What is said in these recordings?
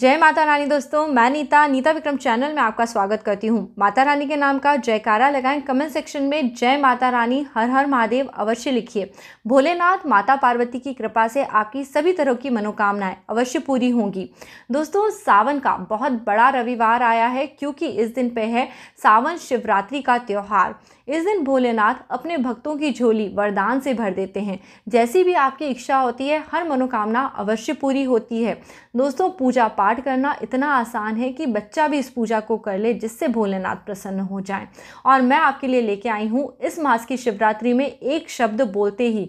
जय माता रानी दोस्तों मैं नीता नीता विक्रम चैनल में आपका स्वागत करती हूँ माता रानी के नाम का जयकारा लगाएं कमेंट सेक्शन में जय माता रानी हर हर महादेव अवश्य लिखिए भोलेनाथ माता पार्वती की कृपा से आपकी सभी तरह की मनोकामनाएं अवश्य पूरी होंगी दोस्तों सावन का बहुत बड़ा रविवार आया है क्योंकि इस दिन पे है सावन शिवरात्रि का त्यौहार इस दिन भोलेनाथ अपने भक्तों की झोली वरदान से भर देते हैं जैसी भी आपकी इच्छा होती है हर मनोकामना अवश्य पूरी होती है दोस्तों पूजा पाठ करना इतना आसान है कि बच्चा भी इस पूजा को कर ले जिससे भोलेनाथ प्रसन्न हो जाए और मैं आपके लिए लेके आई हूँ इस मास की शिवरात्रि में एक शब्द बोलते ही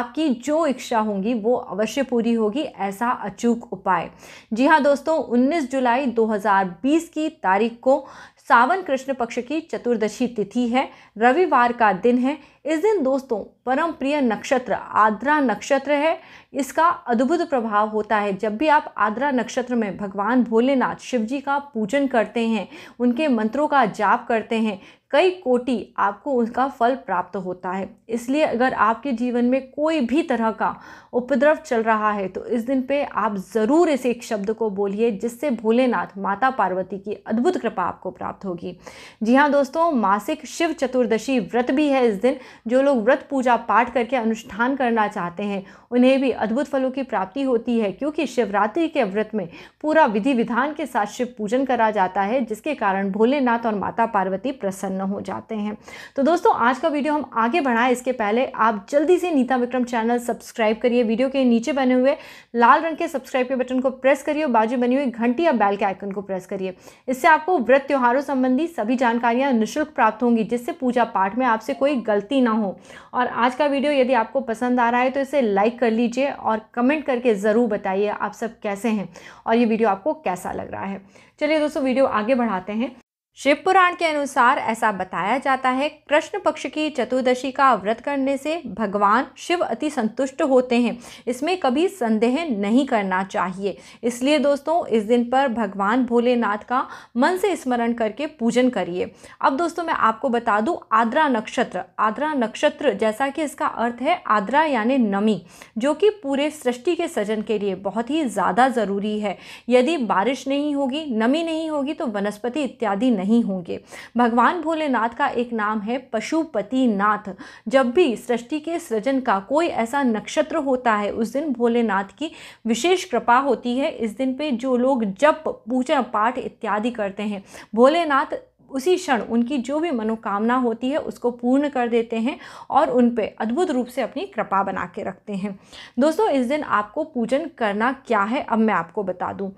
आपकी जो इच्छा होंगी वो अवश्य पूरी होगी ऐसा अचूक उपाय जी हाँ दोस्तों 19 जुलाई 2020 की तारीख को सावन कृष्ण पक्ष की चतुर्दशी तिथि है रविवार का दिन है इस दिन दोस्तों परम प्रिय नक्षत्र आद्रा नक्षत्र है इसका अद्भुत प्रभाव होता है जब भी आप आद्रा नक्षत्र में भगवान भोलेनाथ शिव जी का पूजन करते हैं उनके मंत्रों का जाप करते हैं कई कोटि आपको उसका फल प्राप्त होता है इसलिए अगर आपके जीवन में कोई भी तरह का उपद्रव चल रहा है तो इस दिन पे आप ज़रूर इस एक शब्द को बोलिए जिससे भोलेनाथ माता पार्वती की अद्भुत कृपा आपको प्राप्त होगी जी हाँ दोस्तों मासिक शिव चतुर्दशी व्रत भी है इस दिन जो लोग व्रत पूजा पाठ करके अनुष्ठान करना चाहते हैं उन्हें भी अद्भुत फलों की प्राप्ति होती है क्योंकि शिवरात्रि के व्रत में पूरा विधि विधान के साथ शिव पूजन करा जाता है जिसके कारण भोलेनाथ और माता पार्वती प्रसन्न प्रसन्न हो जाते हैं तो दोस्तों आज का वीडियो हम आगे बढ़ाएं इसके पहले आप जल्दी से नीता विक्रम चैनल सब्सक्राइब करिए वीडियो के नीचे बने हुए लाल रंग के सब्सक्राइब के बटन को प्रेस करिए और बाजू बनी हुई घंटी या बैल के आइकन को प्रेस करिए इससे आपको व्रत त्योहारों संबंधी सभी जानकारियाँ निःशुल्क प्राप्त होंगी जिससे पूजा पाठ में आपसे कोई गलती ना हो और आज का वीडियो यदि आपको पसंद आ रहा है तो इसे लाइक कर लीजिए और कमेंट करके ज़रूर बताइए आप सब कैसे हैं और ये वीडियो आपको कैसा लग रहा है चलिए दोस्तों वीडियो आगे बढ़ाते हैं शिव पुराण के अनुसार ऐसा बताया जाता है कृष्ण पक्ष की चतुर्दशी का व्रत करने से भगवान शिव अति संतुष्ट होते हैं इसमें कभी संदेह नहीं करना चाहिए इसलिए दोस्तों इस दिन पर भगवान भोलेनाथ का मन से स्मरण करके पूजन करिए अब दोस्तों मैं आपको बता दूं आद्रा नक्षत्र आद्रा नक्षत्र जैसा कि इसका अर्थ है आद्रा यानी नमी जो कि पूरे सृष्टि के सजन के लिए बहुत ही ज़्यादा ज़रूरी है यदि बारिश नहीं होगी नमी नहीं होगी तो वनस्पति इत्यादि नहीं नहीं होंगे भगवान भोलेनाथ का एक नाम है पशुपति नाथ जब भी सृष्टि के सृजन का कोई ऐसा नक्षत्र होता है उस दिन भोलेनाथ की विशेष कृपा होती है इस दिन पे जो लोग जप पूजा पाठ इत्यादि करते हैं भोलेनाथ उसी क्षण उनकी जो भी मनोकामना होती है उसको पूर्ण कर देते हैं और उन पर अद्भुत रूप से अपनी कृपा बना के रखते हैं दोस्तों इस दिन आपको पूजन करना क्या है अब मैं आपको बता दूँ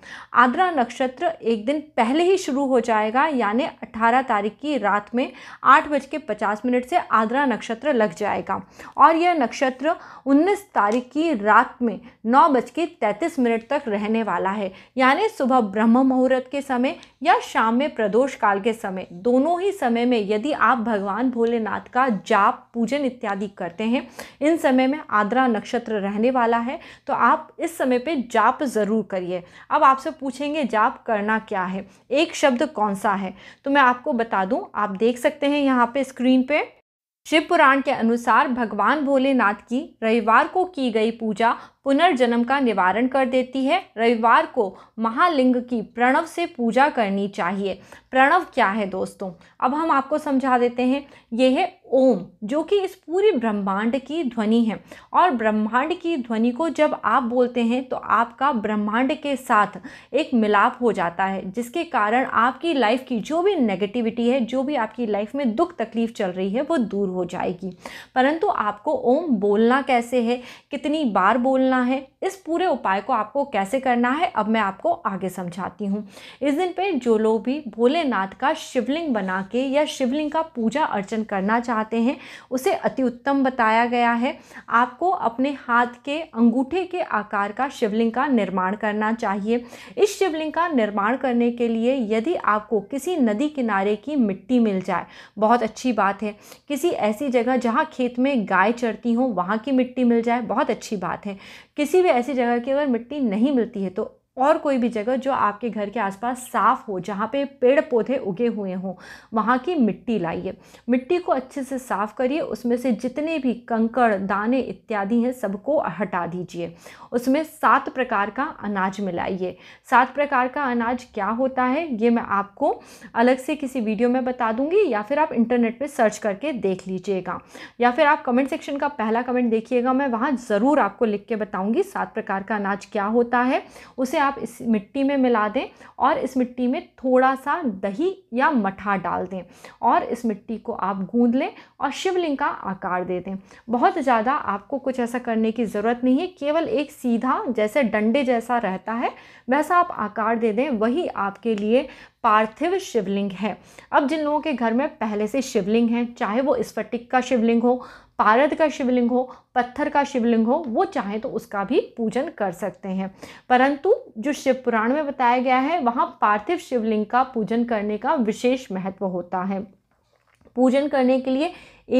आद्रा नक्षत्र एक दिन पहले ही शुरू हो जाएगा यानी 18 तारीख की रात में आठ बज के पचास मिनट से आद्रा नक्षत्र लग जाएगा और यह नक्षत्र 19 तारीख की रात में नौ बज के तैंतीस मिनट तक रहने वाला है यानी सुबह ब्रह्म मुहूर्त के समय या शाम में प्रदोष काल के समय दोनों ही समय में यदि आप भगवान भोलेनाथ का जाप पूजन इत्यादि करते हैं इन समय में आद्रा नक्षत्र रहने वाला है तो आप इस समय पे जाप ज़रूर करिए अब आपसे पूछेंगे जाप करना क्या है एक शब्द कौन सा है तो मैं आपको बता दूं आप देख सकते हैं यहाँ पे स्क्रीन पे शिव पुराण के अनुसार भगवान भोलेनाथ की रविवार को की गई पूजा पुनर्जन्म का निवारण कर देती है रविवार को महालिंग की प्रणव से पूजा करनी चाहिए प्रणव क्या है दोस्तों अब हम आपको समझा देते हैं यह है ओम जो कि इस पूरी ब्रह्मांड की ध्वनि है और ब्रह्मांड की ध्वनि को जब आप बोलते हैं तो आपका ब्रह्मांड के साथ एक मिलाप हो जाता है जिसके कारण आपकी लाइफ की जो भी नेगेटिविटी है जो भी आपकी लाइफ में दुख तकलीफ चल रही है वो दूर हो जाएगी परंतु आपको ओम बोलना कैसे है कितनी बार बोलना निकलना है इस पूरे उपाय को आपको कैसे करना है अब मैं आपको आगे समझाती हूँ इस दिन पे जो लोग भी भोलेनाथ का शिवलिंग बना के या शिवलिंग का पूजा अर्चन करना चाहते हैं उसे अति उत्तम बताया गया है आपको अपने हाथ के अंगूठे के आकार का शिवलिंग का निर्माण करना चाहिए इस शिवलिंग का निर्माण करने के लिए यदि आपको किसी नदी किनारे की मिट्टी मिल जाए बहुत अच्छी बात है किसी ऐसी जगह जहाँ खेत में गाय चरती हो वहाँ की मिट्टी मिल जाए बहुत अच्छी बात है किसी भी ऐसी जगह की अगर मिट्टी नहीं मिलती है तो और कोई भी जगह जो आपके घर के आसपास साफ़ हो जहाँ पे पेड़ पौधे उगे हुए हों वहाँ की मिट्टी लाइए मिट्टी को अच्छे से साफ़ करिए उसमें से जितने भी कंकड़ दाने इत्यादि हैं सबको हटा दीजिए उसमें सात प्रकार का अनाज मिलाइए सात प्रकार का अनाज क्या होता है ये मैं आपको अलग से किसी वीडियो में बता दूँगी या फिर आप इंटरनेट पर सर्च करके देख लीजिएगा या फिर आप कमेंट सेक्शन का पहला कमेंट देखिएगा मैं वहाँ ज़रूर आपको लिख के बताऊँगी सात प्रकार का अनाज क्या होता है उसे आप इस मिट्टी में मिला दें और इस मिट्टी में थोड़ा सा दही या मठा डाल दें और इस मिट्टी को आप गूंद लें और शिवलिंग का आकार दे दें बहुत ज़्यादा आपको कुछ ऐसा करने की ज़रूरत नहीं है केवल एक सीधा जैसे डंडे जैसा रहता है वैसा आप आकार दे दें वही आपके लिए पार्थिव शिवलिंग है अब जिन लोगों के घर में पहले से शिवलिंग है चाहे वो स्फटिक का शिवलिंग हो पारद का शिवलिंग हो पत्थर का शिवलिंग हो वो चाहे तो उसका भी पूजन कर सकते हैं परंतु जो शिव पुराण में बताया गया है वहाँ पार्थिव शिवलिंग का पूजन करने का विशेष महत्व होता है पूजन करने के लिए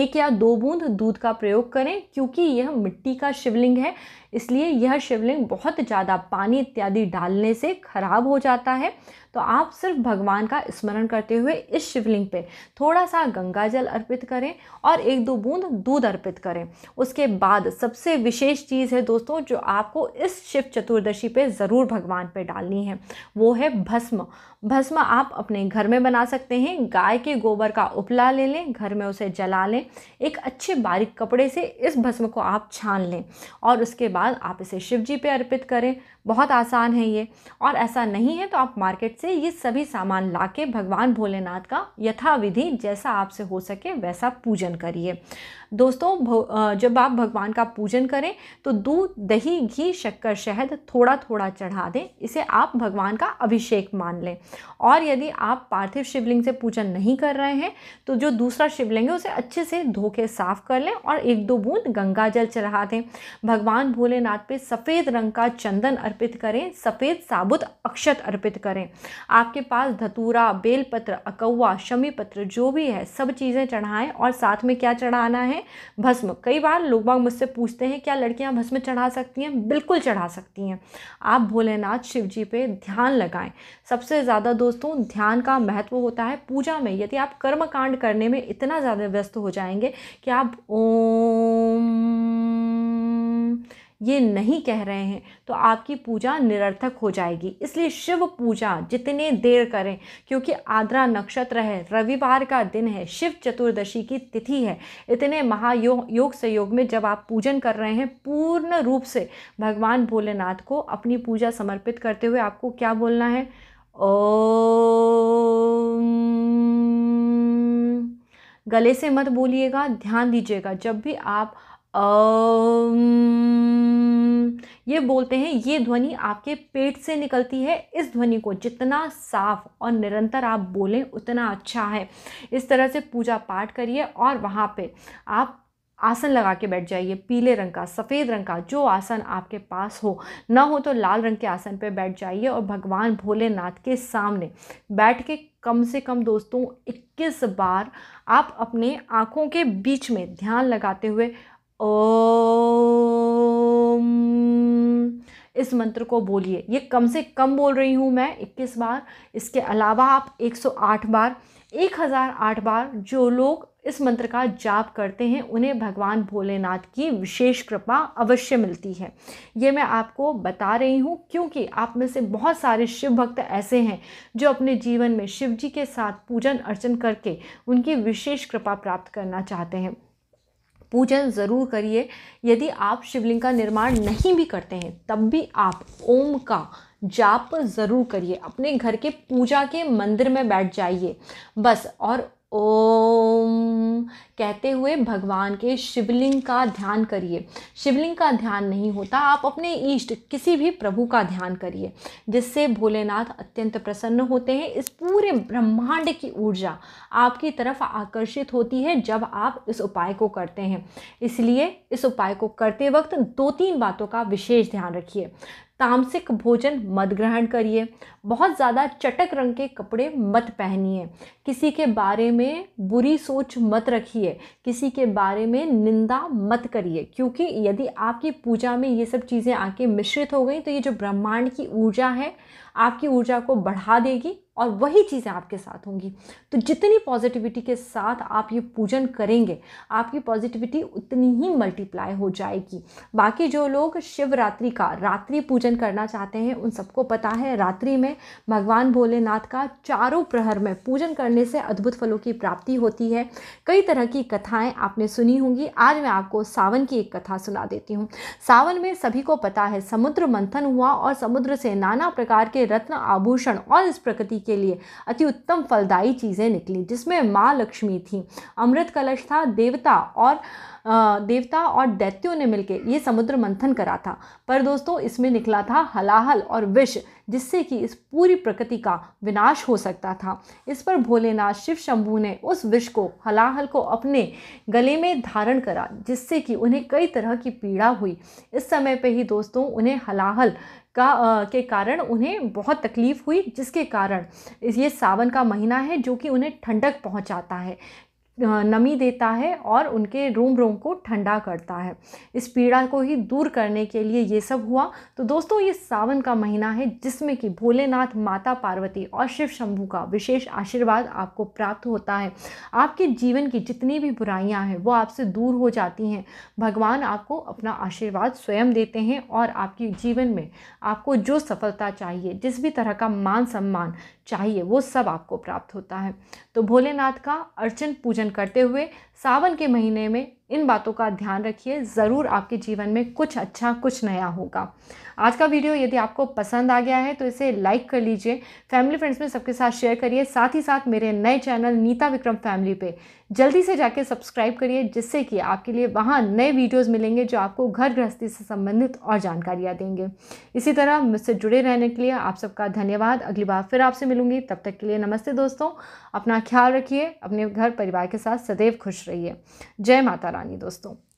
एक या दो बूंद दूध का प्रयोग करें क्योंकि यह मिट्टी का शिवलिंग है इसलिए यह शिवलिंग बहुत ज़्यादा पानी इत्यादि डालने से खराब हो जाता है तो आप सिर्फ भगवान का स्मरण करते हुए इस शिवलिंग पे थोड़ा सा गंगा जल अर्पित करें और एक दो बूंद दूध अर्पित करें उसके बाद सबसे विशेष चीज़ है दोस्तों जो आपको इस शिव चतुर्दशी पे ज़रूर भगवान पे डालनी है वो है भस्म भस्म आप अपने घर में बना सकते हैं गाय के गोबर का उपला ले लें घर में उसे जला लें एक अच्छे बारीक कपड़े से इस भस्म को आप छान लें और उसके बाद बाद आप इसे शिव जी पर अर्पित करें बहुत आसान है ये और ऐसा नहीं है तो आप मार्केट से ये सभी सामान ला के भगवान भोलेनाथ का यथाविधि जैसा आपसे हो सके वैसा पूजन करिए दोस्तों जब आप भगवान का पूजन करें तो दूध दही घी शक्कर शहद थोड़ा थोड़ा चढ़ा दें इसे आप भगवान का अभिषेक मान लें और यदि आप पार्थिव शिवलिंग से पूजन नहीं कर रहे हैं तो जो दूसरा शिवलिंग है उसे अच्छे से धो के साफ़ कर लें और एक दो बूंद गंगा जल चढ़ा दें भगवान भोले भोलेनाथ पे सफ़ेद रंग का चंदन अर्पित करें सफ़ेद साबुत अक्षत अर्पित करें आपके पास धतूरा बेलपत्र अकौवा शमी पत्र जो भी है सब चीज़ें चढ़ाएं और साथ में क्या चढ़ाना है भस्म कई बार लोग बाग मुझसे पूछते हैं क्या लड़कियां भस्म चढ़ा सकती हैं बिल्कुल चढ़ा सकती हैं आप भोलेनाथ शिव जी पे ध्यान लगाएं सबसे ज़्यादा दोस्तों ध्यान का महत्व होता है पूजा में यदि आप कर्म करने में इतना ज़्यादा व्यस्त हो जाएंगे कि आप ओम ये नहीं कह रहे हैं तो आपकी पूजा निरर्थक हो जाएगी इसलिए शिव पूजा जितने देर करें क्योंकि आद्रा नक्षत्र है रविवार का दिन है शिव चतुर्दशी की तिथि है इतने महायोग योग सहयोग में जब आप पूजन कर रहे हैं पूर्ण रूप से भगवान भोलेनाथ को अपनी पूजा समर्पित करते हुए आपको क्या बोलना है ओ गले से मत बोलिएगा ध्यान दीजिएगा जब भी आप ये बोलते हैं ये ध्वनि आपके पेट से निकलती है इस ध्वनि को जितना साफ और निरंतर आप बोलें उतना अच्छा है इस तरह से पूजा पाठ करिए और वहाँ पे आप आसन लगा के बैठ जाइए पीले रंग का सफ़ेद रंग का जो आसन आपके पास हो ना हो तो लाल रंग के आसन पे बैठ जाइए और भगवान भोलेनाथ के सामने बैठ के कम से कम दोस्तों 21 बार आप अपने आँखों के बीच में ध्यान लगाते हुए ओम इस मंत्र को बोलिए ये कम से कम बोल रही हूँ मैं 21 बार इसके अलावा आप 108 बार 1008 बार जो लोग इस मंत्र का जाप करते हैं उन्हें भगवान भोलेनाथ की विशेष कृपा अवश्य मिलती है ये मैं आपको बता रही हूँ क्योंकि आप में से बहुत सारे शिव भक्त ऐसे हैं जो अपने जीवन में शिव जी के साथ पूजन अर्चन करके उनकी विशेष कृपा प्राप्त करना चाहते हैं पूजन ज़रूर करिए यदि आप शिवलिंग का निर्माण नहीं भी करते हैं तब भी आप ओम का जाप ज़रूर करिए अपने घर के पूजा के मंदिर में बैठ जाइए बस और ओम कहते हुए भगवान के शिवलिंग का ध्यान करिए शिवलिंग का ध्यान नहीं होता आप अपने इष्ट किसी भी प्रभु का ध्यान करिए जिससे भोलेनाथ अत्यंत प्रसन्न होते हैं इस पूरे ब्रह्मांड की ऊर्जा आपकी तरफ आकर्षित होती है जब आप इस उपाय को करते हैं इसलिए इस उपाय को करते वक्त दो तीन बातों का विशेष ध्यान रखिए तामसिक भोजन मत ग्रहण करिए बहुत ज़्यादा चटक रंग के कपड़े मत पहनिए किसी के बारे में बुरी सोच मत रखिए किसी के बारे में निंदा मत करिए क्योंकि यदि आपकी पूजा में ये सब चीज़ें आके मिश्रित हो गई तो ये जो ब्रह्मांड की ऊर्जा है आपकी ऊर्जा को बढ़ा देगी और वही चीज़ें आपके साथ होंगी तो जितनी पॉजिटिविटी के साथ आप ये पूजन करेंगे आपकी पॉजिटिविटी उतनी ही मल्टीप्लाई हो जाएगी बाकी जो लोग शिवरात्रि का रात्रि पूजन करना चाहते हैं उन सबको पता है रात्रि में भगवान भोलेनाथ का चारों प्रहर में पूजन करने से अद्भुत फलों की प्राप्ति होती है कई तरह की कथाएँ आपने सुनी होंगी आज मैं आपको सावन की एक कथा सुना देती हूँ सावन में सभी को पता है समुद्र मंथन हुआ और समुद्र से नाना प्रकार के रत्न आभूषण और इस प्रकृति के लिए अति उत्तम फलदायी चीज़ें निकली जिसमें माँ लक्ष्मी थी अमृत कलश था देवता और देवता और दैत्यों ने मिलकर ये समुद्र मंथन करा था पर दोस्तों इसमें निकला था हलाहल और विष जिससे कि इस पूरी प्रकृति का विनाश हो सकता था इस पर भोलेनाथ शिव शंभू ने उस विष को हलाहल को अपने गले में धारण करा जिससे कि उन्हें कई तरह की पीड़ा हुई इस समय पे ही दोस्तों उन्हें हलाहल का आ, के कारण उन्हें बहुत तकलीफ़ हुई जिसके कारण ये सावन का महीना है जो कि उन्हें ठंडक पहुंचाता है नमी देता है और उनके रोम रोम को ठंडा करता है इस पीड़ा को ही दूर करने के लिए ये सब हुआ तो दोस्तों ये सावन का महीना है जिसमें कि भोलेनाथ माता पार्वती और शिव शंभू का विशेष आशीर्वाद आपको प्राप्त होता है आपके जीवन की जितनी भी बुराइयां हैं वो आपसे दूर हो जाती हैं भगवान आपको अपना आशीर्वाद स्वयं देते हैं और आपके जीवन में आपको जो सफलता चाहिए जिस भी तरह का मान सम्मान चाहिए वो सब आपको प्राप्त होता है तो भोलेनाथ का अर्चन पूजन पूजन करते हुए सावन के महीने में इन बातों का ध्यान रखिए ज़रूर आपके जीवन में कुछ अच्छा कुछ नया होगा आज का वीडियो यदि आपको पसंद आ गया है तो इसे लाइक कर लीजिए फैमिली फ्रेंड्स में सबके साथ शेयर करिए साथ ही साथ मेरे नए चैनल नीता विक्रम फैमिली पे जल्दी से जाके सब्सक्राइब करिए जिससे कि आपके लिए वहाँ नए वीडियोस मिलेंगे जो आपको घर गृहस्थी से संबंधित और जानकारियाँ देंगे इसी तरह मुझसे जुड़े रहने के लिए आप सबका धन्यवाद अगली बार फिर आपसे मिलूंगी तब तक के लिए नमस्ते दोस्तों अपना ख्याल रखिए अपने घर परिवार के साथ सदैव खुश रहिए जय माता कहानी दोस्तों